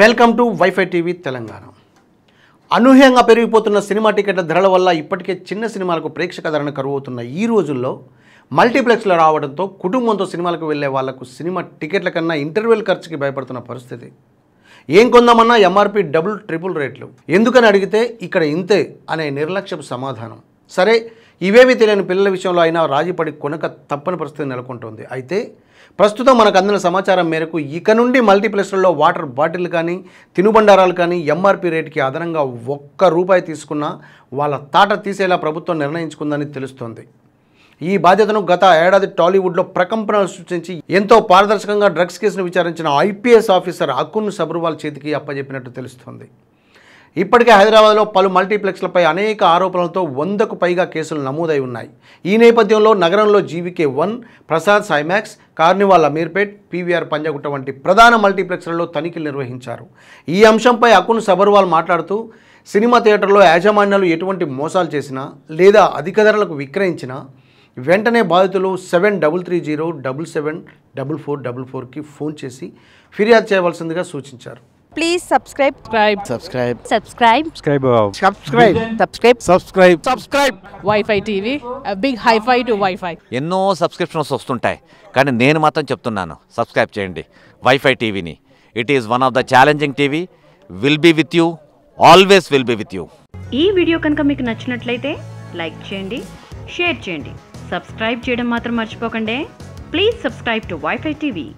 welcome to WiFi TV Telangana అనూహ్యంగా పెరిగిపోతున్న cinema టికెట్ల ధరల వల్ల ఇప్పటికే చిన్న సినిమాలకు ప్రేక్షక ధరణ కరువుతున్న ఈ రోజుల్లో మల్టీప్లెక్స్లో రావడంతో కుటుంబంతో సినిమాలకు వెళ్ళే వాళ్లకు సినిమా టికెట్ల కన్నా ఇంటర్వెల్ ఖర్చుకి భయపడుతున్న పరిస్థితి ఏం కొందామన్నా ఎంఆర్పి డబుల్ ట్రిపుల్ రేట్లు ఎందుకని అడిగితే ఇక్కడ ఇంతే అనే నిర్లక్ష్యపు సమాధానం సరే ఇవేమీ తెలియని పిల్లల విషయంలో అయినా రాజీపడి కొనక తప్పని పరిస్థితి నెలకొంటుంది అయితే ప్రస్తుతం మనకు అందిన సమాచారం మేరకు ఇక నుండి మల్టీప్లెక్స్లలో వాటర్ బాటిల్ కానీ తినుబండారాలు కానీ ఎంఆర్పి రేటుకి అదనంగా ఒక్క రూపాయి తీసుకున్నా వాళ్ళ తాట తీసేలా ప్రభుత్వం నిర్ణయించుకుందని తెలుస్తోంది ఈ బాధ్యతను గత ఏడాది టాలీవుడ్లో ప్రకంపనలు సృష్టించి ఎంతో పారదర్శకంగా డ్రగ్స్ కేసును విచారించిన ఐపీఎస్ ఆఫీసర్ అకున్ సబర్వాల్ చేతికి అప్పజెప్పినట్టు తెలుస్తోంది ఇప్పటికే హైదరాబాద్లో పలు మల్టీప్లెక్స్లపై అనేక ఆరోపణలతో వందకు పైగా కేసులు నమోదై ఉన్నాయి ఈ నేపథ్యంలో నగరంలో GVK one Prasad Cinemax Carnival Ameerpet PVR Panjagutta వంటి ప్రధాన మల్టీప్లెక్స్లలో తనిఖీలు నిర్వహించారు ఈ అంశంపై అకున్ సబర్వాల్ మాట్లాడుతూ సినిమా థియేటర్లో యాజమాన్యాలు ఎటువంటి మోసాలు చేసినా లేదా అధిక ధరలకు విక్రయించినా వెంటనే బాధితులు seven double three zero double seven double four double ఫోర్కి ఫోన్ చేసి ఫిర్యాదు చేయవలసిందిగా సూచించారు please subscribe subscribe subscribe subscribe subscribe subscribe subscribe subscribe subscribe WiFi TV big hifi to WiFi ఎన్నో సబ్స్క్రిప్షన్స్ వస్తుంటాయి కానీ నేను మాత్రం చెప్తున్నాను సబ్స్క్రైబ్ చేయండి వైఫై టీవీని it is one of the challenging TV will be with you always will be with you ఈ video కనుక మీకు నచ్చినట్లయితే లైక్ చేయండి షేర్ చేయండి సబ్స్క్రైబ్ చేయడం మాత్రం మర్చిపోకండి please subscribe to WiFi TV